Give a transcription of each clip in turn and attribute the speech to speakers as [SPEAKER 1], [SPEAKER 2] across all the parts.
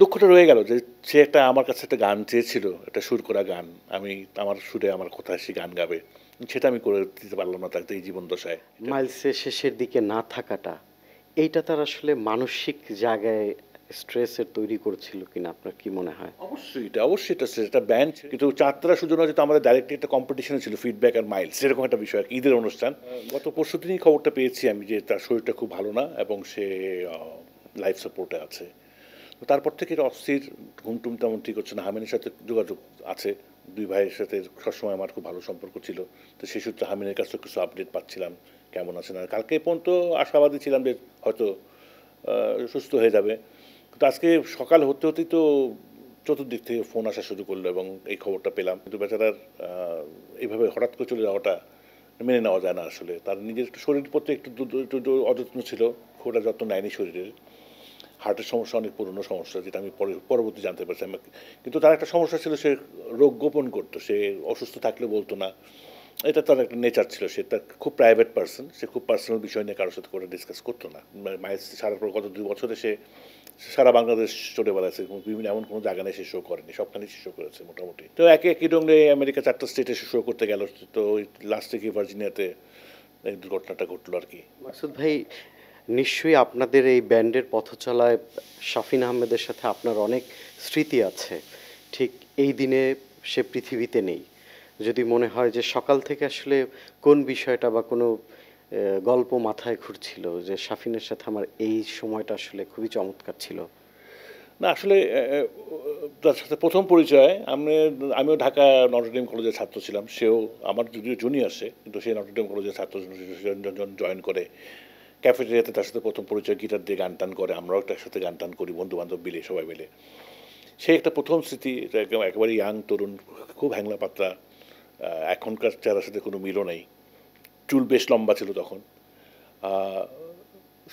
[SPEAKER 1] দুঃখটা রয়ে গেল যে সে একটা আমার কাছে একটা গান চেয়েছিল একটা সুর করা গান আমি আমার সুরে আমার কোথায় সে গান গাবে সেটা আমি করে দিতে পারলাম না তাকে এই জীবন দশায় মাইলসের
[SPEAKER 2] শেষের দিকে না থাকাটা এইটা তার আসলে মানসিক জায়গায় স্ট্রেসের
[SPEAKER 1] তৈরি করেছিল কিনা আপনার কি মনে হয় অবশ্যই এটা অবশ্যই এটা এটা ব্যান্ড কিন্তু চাত্রা সুজনা যেহেতু আমাদের ডাইরেক্টলি একটা কম্পিটিশন ছিল ফিডব্যাক আর মাইলস এরকম একটা বিষয় ঈদের অনুষ্ঠান হ্যাঁ। গত পরশু দিনই খবরটা পেয়েছি আমি যে তার শরীরটা খুব ভালো না এবং সে লাইফ সাপোর্টে আছে তারপর থেকে এটা অস্থির ঘুমটুম তেমন ঠিক হচ্ছে না হামিনের সাথে যোগাযোগ আছে দুই ভাইয়ের সাথে সবসময় আমার খুব ভালো সম্পর্ক ছিল তো সেই সূত্রে হামিনের কাছে কিছু আপডেট পাচ্ছিলাম কেমন আছে না কালকে পর্যন্ত আশাবাদী ছিলাম যে হয়তো সুস্থ হয়ে যাবে কিন্তু আজকে সকাল হতে হতেই তো চতুর্দিক থেকে ফোন আসা শুরু করলো এবং এই খবরটা পেলাম কিন্তু বেচারার এইভাবে হঠাৎ করে চলে যাওয়াটা মেনে নেওয়া যায় না আসলে তার নিজের শরীর প্রতি একটু একটু অযত্ন ছিল খুব যত্ন নেয়নি শরীরের হার্টের সমস্যা অনেক পুরনো সমস্যা যেটা আমি পরে পরবর্তী জানতে পারছিলাম কিন্তু তার একটা সমস্যা ছিল সে রোগ গোপন করতো সে অসুস্থ থাকলে বলতো না এটা তার একটা নেচার ছিল সে তার খুব প্রাইভেট পার্সন সে খুব পার্সোনাল বিষয় নিয়ে কারোর সাথে করে ডিসকাস করতো না মানে মায়ের সারা পর গত দুই বছরে সে সারা বাংলাদেশ চলে বেড়াচ্ছে বিভিন্ন এমন কোনো জায়গা নেই সে শো করেনি সবখানে সে শো করেছে মোটামুটি তো একে একই ডঙ্গে আমেরিকা চারটা স্টেটে সে শো করতে গেল তো লাস্টে কি ভার্জিনিয়াতে এই দুর্ঘটনাটা ঘটলো আর কি
[SPEAKER 2] মাসুদ ভাই নিশ্চয়ই আপনাদের এই ব্যান্ডের পথচলায় শাফিন আহমেদের সাথে আপনার অনেক স্মৃতি আছে ঠিক এই দিনে সে পৃথিবীতে নেই যদি মনে হয় যে সকাল থেকে আসলে কোন বিষয়টা বা কোনো গল্প মাথায় ঘুরছিল যে শাফিনের সাথে আমার এই সময়টা আসলে খুবই চমৎকার ছিল
[SPEAKER 1] না আসলে তার সাথে প্রথম পরিচয় আমি আমিও ঢাকা নটরডেম কলেজের ছাত্র ছিলাম সেও আমার যদিও জুনিয়র সে কিন্তু সে নটরডেম কলেজের ছাত্র জয়েন করে ক্যাফেটেরিয়াতে তার সাথে প্রথম পরিচয় গিটার দিয়ে গান টান করে আমরাও তার সাথে গান টান করি বন্ধু বান্ধব মিলে সবাই মিলে সেই একটা প্রথম স্মৃতি একদম একেবারে ইয়াং তরুণ খুব হ্যাংলা পাত্রা এখনকার চেহারার সাথে কোনো মিলও নেই চুল বেশ লম্বা ছিল তখন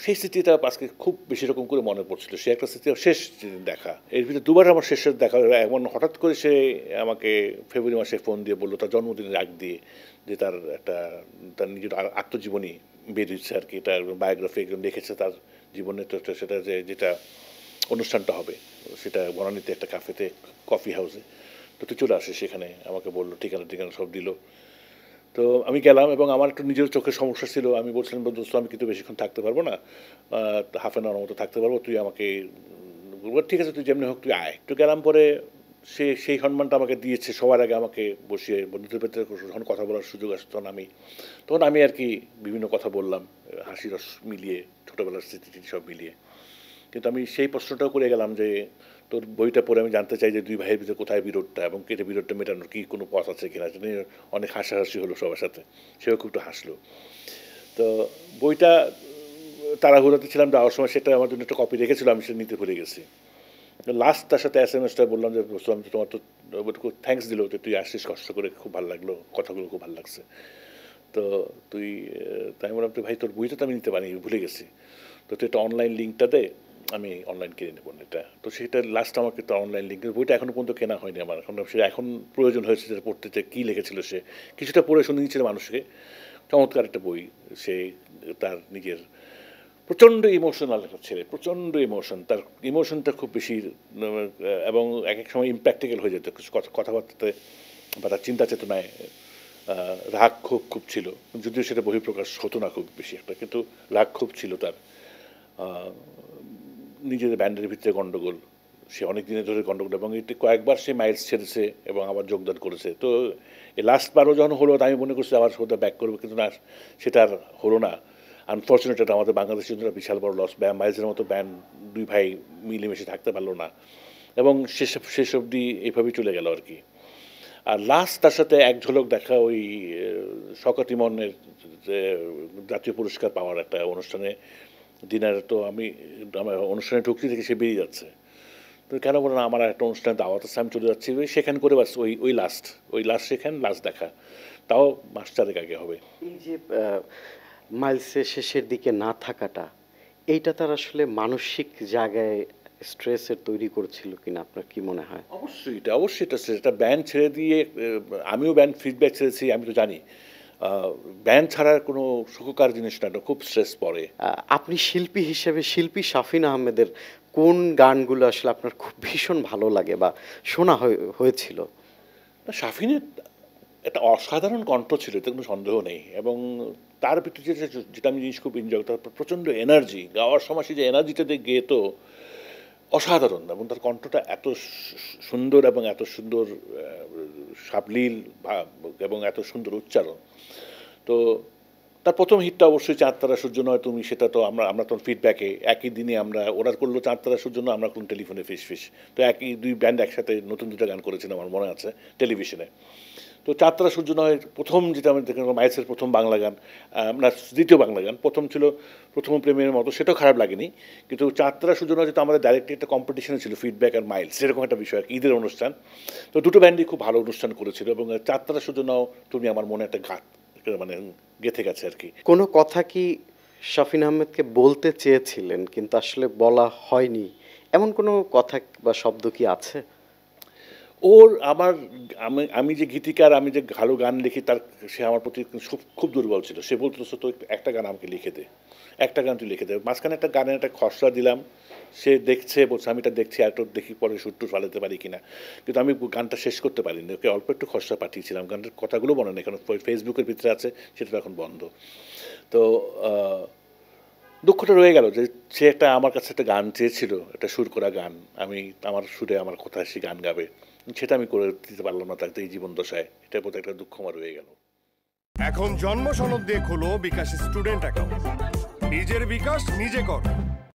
[SPEAKER 1] সেই স্মৃতিটা আজকে খুব বেশি রকম করে মনে পড়ছিল সে একটা স্মৃতি শেষ দেখা এর ভিতরে দুবার আমার শেষের দেখা এমন হঠাৎ করে সে আমাকে ফেব্রুয়ারি মাসে ফোন দিয়ে বললো তার জন্মদিনের আগ দিয়ে যে তার একটা তার নিজের আত্মজীবনী বেরিয়েছে আর কি এটা বায়োগ্রাফি একদম লিখেছে তার জীবনের তথ্য সেটা যে যেটা অনুষ্ঠানটা হবে সেটা বনানীতে একটা কাফেতে কফি হাউসে তো তুই চলে আসে সেখানে আমাকে বললো ঠিকানা ঠিকানা সব দিল তো আমি গেলাম এবং আমার একটু নিজের চোখের সমস্যা ছিল আমি বলছিলাম দোস্ত আমি কিন্তু বেশিক্ষণ থাকতে পারবো না হাফ অ্যান আওয়ার মতো থাকতে পারবো তুই আমাকে ঠিক আছে তুই যেমনি হোক তুই আয় একটু গেলাম পরে সে সেই সম্মানটা আমাকে দিয়েছে সবার আগে আমাকে বসিয়ে বন্ধুদের ভেতরে যখন কথা বলার সুযোগ আসে তখন আমি তখন আমি আর কি বিভিন্ন কথা বললাম হাসি রস মিলিয়ে ছোটোবেলার স্মৃতি সব মিলিয়ে কিন্তু আমি সেই প্রশ্নটাও করে গেলাম যে তোর বইটা পড়ে আমি জানতে চাই যে দুই ভাইয়ের ভিতরে কোথায় বিরোধটা এবং কেটে বিরোধটা মেটানোর কি কোনো পথ আছে কিনা সেটা নিয়ে অনেক হাসাহাসি হলো সবার সাথে সেও খুব একটু হাসলো তো বইটা তাড়াহুড়াতে ছিলাম যাওয়ার সময় সেটা আমার জন্য একটা কপি রেখেছিল আমি সেটা নিতে ভুলে গেছি লাস্ট তার সাথে এস এম এসটা বললাম যে বুঝলাম তোমার তো থ্যাংকস দিল যে তুই আসছিস কষ্ট করে খুব ভালো লাগলো কথাগুলো খুব ভালো লাগছে তো তুই তাই বললাম তুই ভাই তোর বইটা তো আমি নিতে পারি ভুলে গেছি তো তুই একটা অনলাইন লিঙ্কটা দে আমি অনলাইন কিনে নেবো এটা তো সেটা লাস্ট আমাকে তো অনলাইন লিঙ্ক বইটা এখনও পর্যন্ত কেনা হয়নি আমার এখন সেটা এখন প্রয়োজন হয়েছে যে পড়তে যে কী লিখেছিল সে কিছুটা পড়ে শুনে দিয়েছিল মানুষকে চমৎকার একটা বই সে তার নিজের প্রচণ্ড ইমোশনাল ছেলে প্রচণ্ড ইমোশন তার ইমোশনটা খুব বেশি এবং এক এক সময় ইম্প্র্যাক্টিক্যাল হয়ে যেত কথাবার্তাতে বা তার চিন্তা চেতনায় রাগ ক্ষোভ খুব ছিল যদিও সেটা বহিঃপ্রকাশ হতো না খুব বেশি একটা কিন্তু রাগ ক্ষোভ ছিল তার নিজের ব্যান্ডের ভিতরে গণ্ডগোল সে অনেক দিনে ধরে গণ্ডগোল এবং এটি কয়েকবার সে মাইলস ছেড়েছে এবং আবার যোগদান করেছে তো এই লাস্টবারও যখন হলো আমি মনে করছি আবার সোদা ব্যাক করবো কিন্তু না সেটা আর হলো না আনফর্চুনেট এটা আমাদের বাংলাদেশের জন্য বিশাল বড় লস ব্যায়াম মাইজের মতো ব্যান দুই ভাই মিলেমিশে থাকতে পারলো না এবং শেষ শেষ অবধি এইভাবেই চলে গেল আর কি আর লাস্ট তার সাথে এক ঝলক দেখা ওই মনের যে জাতীয় পুরস্কার পাওয়ার একটা অনুষ্ঠানে ডিনারে তো আমি আমার অনুষ্ঠানে ঢুকতে থেকে সে বেরিয়ে যাচ্ছে তো কেন বলে না আমার একটা অনুষ্ঠানে দাওয়াত আছে আমি চলে যাচ্ছি সেখানে করে বাস ওই ওই লাস্ট ওই লাস্ট সেখানে লাস্ট দেখা তাও মাস চারেক আগে হবে এই যে মাইলসের শেষের
[SPEAKER 2] দিকে না থাকাটা এইটা তার আসলে মানসিক জায়গায় স্ট্রেসের তৈরি
[SPEAKER 1] করছিল কিনা আপনার কি মনে হয় অবশ্যই এটা অবশ্যই এটা সেটা ব্যান্ড ছেড়ে দিয়ে আমিও ব্যান্ড ফিডব্যাক ছেড়েছি আমি তো জানি ব্যান ছাড়ার কোনো সুখকার জিনিস না খুব স্ট্রেস
[SPEAKER 2] পড়ে আপনি শিল্পী হিসেবে শিল্পী শাফিন আহমেদের কোন গানগুলো আসলে আপনার খুব ভীষণ ভালো লাগে বা শোনা হয়েছিল শাফিনের
[SPEAKER 1] একটা অসাধারণ কণ্ঠ ছিল এতে কোনো সন্দেহ নেই এবং তার ভিতরে যেটা যেটা আমি জিনিস খুব এনজয় তার প্রচণ্ড এনার্জি গাওয়ার সময় সে যে এনার্জিটা দিয়ে গেত অসাধারণ এবং তার কণ্ঠটা এত সুন্দর এবং এত সুন্দর সাবলীল এবং এত সুন্দর উচ্চারণ তো তার প্রথম হিটটা অবশ্যই চাঁদতারা সূর্য নয় তুমি সেটা তো আমরা আমরা তখন ফিডব্যাকে একই দিনে আমরা ওরা করলো চাঁদতারা সূর্য নয় আমরা করলাম টেলিফোনে ফিস ফিস তো একই দুই ব্যান্ড একসাথে নতুন দুটো গান করেছিলাম আমার মনে আছে টেলিভিশনে তো চাত্রা নয় প্রথম যেটা আমি দেখেন মাইসের প্রথম বাংলা গান আপনার দ্বিতীয় বাংলা গান প্রথম ছিল প্রথম প্রেমের মতো সেটাও খারাপ লাগেনি কিন্তু চাত্রা সূর্যনয় যেটা আমাদের ডাইরেক্টলি একটা কম্পিটিশনে ছিল ফিডব্যাক আর মাইলস সেরকম একটা বিষয় ঈদের অনুষ্ঠান তো দুটো ব্যান্ডই খুব ভালো অনুষ্ঠান করেছিল এবং চাত্রা সূর্যনয় তুমি আমার মনে একটা ঘাত মানে গেঁথে গেছে আর কি
[SPEAKER 2] কোনো কথা কি শাফিন আহমেদকে বলতে চেয়েছিলেন কিন্তু আসলে বলা হয়নি এমন কোনো কথা
[SPEAKER 1] বা শব্দ কি আছে ওর আমার আমি আমি যে গীতিকার আমি যে ভালো গান লিখি তার সে আমার প্রতি খুব খুব দুর্বল ছিল সে বলতো তো একটা গান আমাকে লিখে দে একটা গান তুই লিখে দে মাঝখানে একটা গানের একটা খসড়া দিলাম সে দেখছে বলছে আমি এটা দেখছি আর দেখি পরে সুট্টু ফালাতে পারি কিনা কিন্তু আমি গানটা শেষ করতে পারিনি ওকে অল্প একটু খসড়া পাঠিয়েছিলাম গানটার কথাগুলো বলেন এখন ফেসবুকের ভিতরে আছে সেটা এখন বন্ধ তো দুঃখটা রয়ে গেল যে সে একটা আমার কাছে একটা গান চেয়েছিল একটা সুর করা গান আমি আমার সুরে আমার কথায় সে গান গাবে সেটা আমি করে দিতে পারলাম না তাকে এই জীবন দশায় এটার প্রতি একটা দুঃখ আমার রয়ে গেল এখন জন্ম সনদ দিয়ে খোলো বিকাশ স্টুডেন্ট অ্যাকাউন্ট নিজের বিকাশ নিজে কর